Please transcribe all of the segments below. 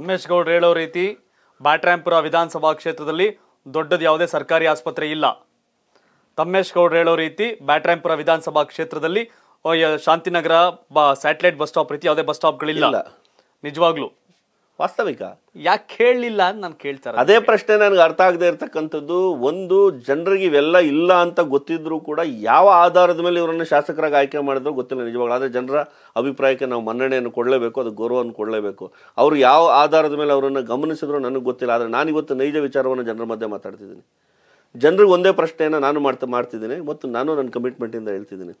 ಉಮೇಶ್ ಗೌಡ್ರು ಹೇಳೋ ರೀತಿ ಬ್ಯಾಟ್ರಾಯಂಪುರ ವಿಧಾನಸಭಾ ಕ್ಷೇತ್ರದಲ್ಲಿ ದೊಡ್ಡದು ಯಾವುದೇ ಸರ್ಕಾರಿ ಆಸ್ಪತ್ರೆ ಇಲ್ಲ ತಮ್ಮೇಶ್ ಗೌಡ್ರು ಹೇಳೋ ರೀತಿ ಬ್ಯಾಟ್ರಾಂಪುರ ವಿಧಾನಸಭಾ ಕ್ಷೇತ್ರದಲ್ಲಿ ಶಾಂತಿನಗರ ಬ ಸ್ಯಾಟಲೈಟ್ ಬಸ್ ಸ್ಟಾಪ್ ರೀತಿ ಯಾವುದೇ ಬಸ್ ಸ್ಟಾಪ್ಗಳಿಲ್ಲ ನಿಜವಾಗ್ಲೂ ವಾಸ್ತವಿಕ ಯಾಕೆ ಕೇಳಲಿಲ್ಲ ಅಂತ ನಾನು ಕೇಳ್ತಾರೆ ಅದೇ ಪ್ರಶ್ನೆ ನನಗೆ ಅರ್ಥ ಆಗದೆ ಇರ್ತಕ್ಕಂಥದ್ದು ಒಂದು ಜನರಿಗೆ ಇವೆಲ್ಲ ಇಲ್ಲ ಅಂತ ಗೊತ್ತಿದ್ರೂ ಕೂಡ ಯಾವ ಆಧಾರದ ಮೇಲೆ ಇವರನ್ನು ಶಾಸಕರಾಗಿ ಆಯ್ಕೆ ಮಾಡಿದ್ರು ಗೊತ್ತಿಲ್ಲ ನಿಜವಾಗ್ಲು ಆದರೆ ಜನರ ಅಭಿಪ್ರಾಯಕ್ಕೆ ನಾವು ಮನ್ನಣೆಯನ್ನು ಕೊಡಲೇಬೇಕು ಅದು ಗೌರವವನ್ನು ಕೊಡಲೇಬೇಕು ಅವರು ಯಾವ ಆಧಾರದ ಮೇಲೆ ಅವರನ್ನು ಗಮನಿಸಿದ್ರು ನನಗೆ ಗೊತ್ತಿಲ್ಲ ಆದರೆ ನಾನು ಇವತ್ತು ನೈಜ ವಿಚಾರವನ್ನು ಜನರ ಮಧ್ಯೆ ಮಾತಾಡ್ತಿದ್ದೀನಿ ಜನರಿಗೆ ಒಂದೇ ಪ್ರಶ್ನೆಯನ್ನು ನಾನು ಮಾಡ್ತಾ ಮಾಡ್ತಿದ್ದೀನಿ ಮತ್ತು ನಾನು ನನ್ನ ಕಮಿಟ್ಮೆಂಟಿಂದ ಹೇಳ್ತಿದ್ದೀನಿ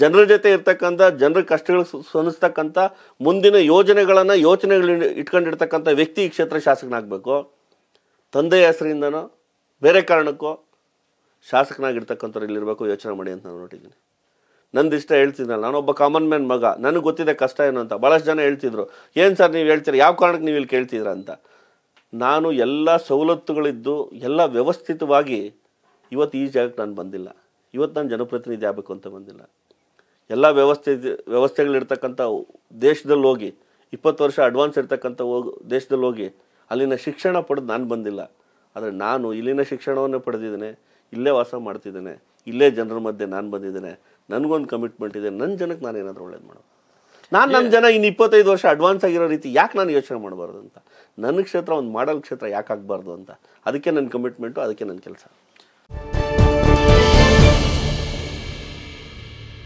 ಜನರ ಜೊತೆ ಇರ್ತಕ್ಕಂಥ ಜನರ ಕಷ್ಟಗಳು ಸ್ವಂದಿಸ್ತಕ್ಕಂಥ ಮುಂದಿನ ಯೋಜನೆಗಳನ್ನು ಯೋಚನೆಗಳು ಇಟ್ಕೊಂಡಿರ್ತಕ್ಕಂಥ ವ್ಯಕ್ತಿ ಈ ಕ್ಷೇತ್ರ ಶಾಸಕನಾಗಬೇಕು ತಂದೆಯ ಹೆಸರಿಂದನೋ ಬೇರೆ ಕಾರಣಕ್ಕೋ ಶಾಸಕನಾಗಿರ್ತಕ್ಕಂಥವ್ರು ಇಲ್ಲಿರಬೇಕು ಯೋಚನೆ ಮಾಡಿ ಅಂತ ನಾನು ನೋಡಿದ್ದೀನಿ ನಂದಿಷ್ಟ ನಾನು ನಾನೊಬ್ಬ ಕಾಮನ್ ಮ್ಯಾನ್ ಮಗ ನನಗೆ ಗೊತ್ತಿದೆ ಕಷ್ಟ ಏನು ಅಂತ ಭಾಳಷ್ಟು ಜನ ಹೇಳ್ತಿದ್ರು ಏನು ಸರ್ ನೀವು ಹೇಳ್ತೀರ ಯಾವ ಕಾರಣಕ್ಕೆ ನೀವು ಇಲ್ಲಿ ಕೇಳ್ತಿದ್ರ ಅಂತ ನಾನು ಎಲ್ಲ ಸವಲತ್ತುಗಳಿದ್ದು ಎಲ್ಲ ವ್ಯವಸ್ಥಿತವಾಗಿ ಇವತ್ತು ಈ ಜಾಗಕ್ಕೆ ನಾನು ಬಂದಿಲ್ಲ ಇವತ್ತು ನಾನು ಜನಪ್ರತಿನಿಧಿ ಆಗಬೇಕು ಅಂತ ಬಂದಿಲ್ಲ ಎಲ್ಲ ವ್ಯವಸ್ಥೆ ವ್ಯವಸ್ಥೆಗಳಿರ್ತಕ್ಕಂಥ ದೇಶದಲ್ಲಿ ಹೋಗಿ ಇಪ್ಪತ್ತು ವರ್ಷ ಅಡ್ವಾನ್ಸ್ ಇರ್ತಕ್ಕಂಥ ಹೋಗಿ ದೇಶದಲ್ಲಿ ಹೋಗಿ ಅಲ್ಲಿನ ಶಿಕ್ಷಣ ಪಡೆದು ನಾನು ಬಂದಿಲ್ಲ ಆದರೆ ನಾನು ಇಲ್ಲಿನ ಶಿಕ್ಷಣವನ್ನು ಪಡೆದಿದ್ದೇನೆ ಇಲ್ಲೇ ವಾಸ ಮಾಡ್ತಿದ್ದೇನೆ ಇಲ್ಲೇ ಜನರ ಮಧ್ಯೆ ನಾನು ಬಂದಿದ್ದೇನೆ ನನಗೊಂದು ಕಮಿಟ್ಮೆಂಟ್ ಇದೆ ನನ್ನ ಜನಕ್ಕೆ ನಾನು ಏನಾದರೂ ಒಳ್ಳೇದು ಮಾಡೋದು ನಾನು ನನ್ನ ಜನ ಇನ್ನು ಇಪ್ಪತ್ತೈದು ವರ್ಷ ಅಡ್ವಾನ್ಸ್ ಆಗಿರೋ ರೀತಿ ಯಾಕೆ ನಾನು ಯೋಚನೆ ಮಾಡಬಾರ್ದು ಅಂತ ನನ್ನ ಕ್ಷೇತ್ರ ಒಂದು ಮಾಡಲ್ ಕ್ಷೇತ್ರ ಯಾಕೆ ಆಗಬಾರ್ದು ಅಂತ ಅದಕ್ಕೆ ನನ್ನ ಕಮಿಟ್ಮೆಂಟು ಅದಕ್ಕೆ ನನ್ನ ಕೆಲಸ